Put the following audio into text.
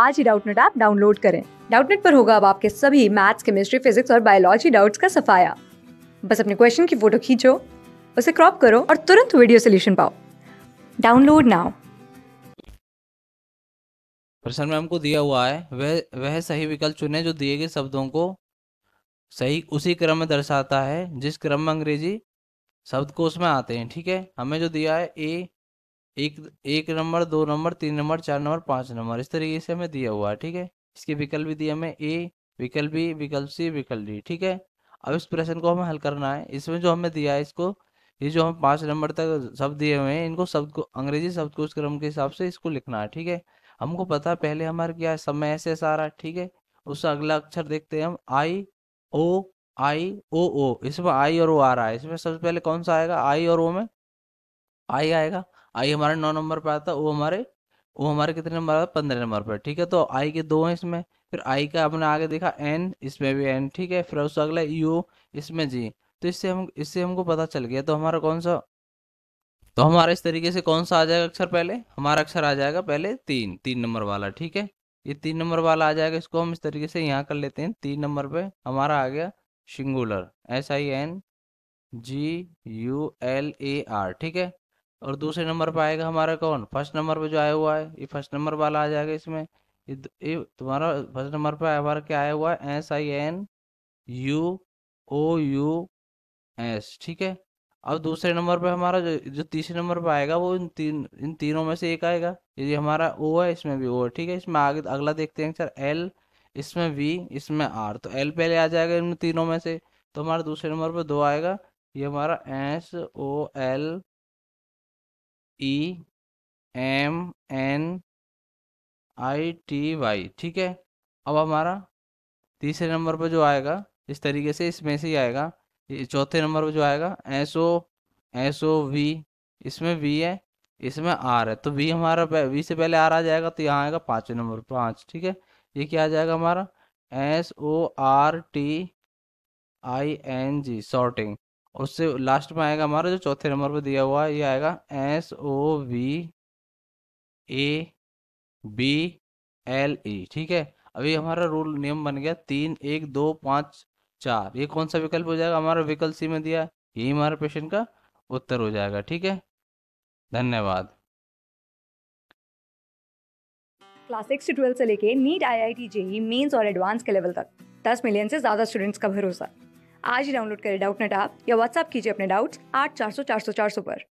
आज ही Doubtnet app download करें डाउटनेट पर होगा अब आपके सभी मैथ्स केमिस्ट्री फिजिक्स और बायोलॉजी डाउट्स का सफाया बस अपने क्वेश्चन की फोटो खींचो उसे क्रॉप करो और तुरंत वीडियो सोल्यूशन पाओ डाउनलोड नाउ प्रश्न में हमको दिया हुआ है वह वह सही विकल्प चुने जो दिए गए शब्दों को सही उसी क्रम में दर्शाता है जिस क्रम में अंग्रेजी शब्द को उसमें आते हैं ठीक है हमें जो दिया है ए एक एक नंबर दो नंबर तीन नंबर चार नंबर पाँच नंबर इस तरीके से हमें दिया हुआ है ठीक है इसके विकल्प भी दिए हमें ए विकल्प बी विकल्प सी विकल्प डी ठीक है अब इस प्रश्न को हमें हल करना है इसमें जो हमें दिया है इसको ये जो हम पाँच नंबर तक शब्द दिए हुए हैं इनको शब्द को अंग्रेजी शब्द को क्रम के हिसाब से इसको लिखना है ठीक है हमको पता पहले हमारे क्या है समय ऐसे ऐसा आ रहा है ठीक है उसका अगला अक्षर देखते हैं हम आई ओ आई ओ ओ इसमें आई और ओ आ रहा है इसमें सबसे पहले कौन सा आएगा आई और ओ में आई आएगा आई हमारे नौ नंबर पर आता वो हमारे वो हमारे कितने नंबर आता पंद्रह नंबर पर ठीक है तो आई के दो हैं इसमें फिर आई का आपने आगे देखा एन इसमें भी एन ठीक है फिर उसका अगला यू इसमें जी तो इससे हम इससे हमको पता चल गया तो हमारा कौन सा तो हमारा इस तरीके से कौन सा आ जाएगा अक्षर पहले हमारा अक्षर आ जाएगा पहले तीन तीन नंबर वाला ठीक है ये तीन नंबर वाला आ जाएगा इसको हम इस तरीके से यहाँ कर लेते हैं तीन नंबर पे हमारा आ गया singular S I N G U L A R ठीक है और दूसरे नंबर पर आएगा हमारा कौन फर्स्ट नंबर पर जो आया हुआ है ये फर्स्ट नंबर वाला आ जाएगा इसमें ये तुम्हारा फर्स्ट नंबर पर हमारा क्या आया हुआ है S I N U O U S ठीक है अब दूसरे नंबर पे हमारा जो, जो तीसरे नंबर पे आएगा वो इन तीन इन तीनों में से एक आएगा ये हमारा ओ है इसमें भी ओ है ठीक है इसमें आगे अगला देखते हैं सर एल इसमें वी इसमें आर तो एल पहले आ जाएगा इन तीनों में से तो हमारा दूसरे नंबर पे दो आएगा ये हमारा S O L E M N I T Y ठीक है अब हमारा तीसरे नंबर पर जो आएगा इस तरीके से इसमें से ही आएगा चौथे नंबर पर जो आएगा S O S O V इसमें वी है इसमें आर है तो वी हमारा वी से पहले आर आ जाएगा तो यहाँ आएगा पाँचवें नंबर पाँच ठीक है ये क्या आ जाएगा हमारा S O R T I N G sorting उससे लास्ट में आएगा हमारा जो चौथे नंबर पर दिया हुआ है ये आएगा S O V A B L E ठीक है अभी हमारा रूल नियम बन गया तीन एक दो पाँच चार ये कौन सा विकल्प हो जाएगा हमारा विकल्प सी में दिया यही हमारे प्रश्न का उत्तर हो जाएगा ठीक है धन्यवाद क्लास सिक्स से ट्वेल्व से लेके NEET I I T JEE mains और एडवांस के लेवल तक दस मिलियन से ज्यादा स्टूडेंट्स का भरोसा आज ही डाउनलोड करें डाउटनेट ऐप या व्हाट्सएप कीजिए अपने डाउट्स आठ चार सौ चार सौ चार सौ पर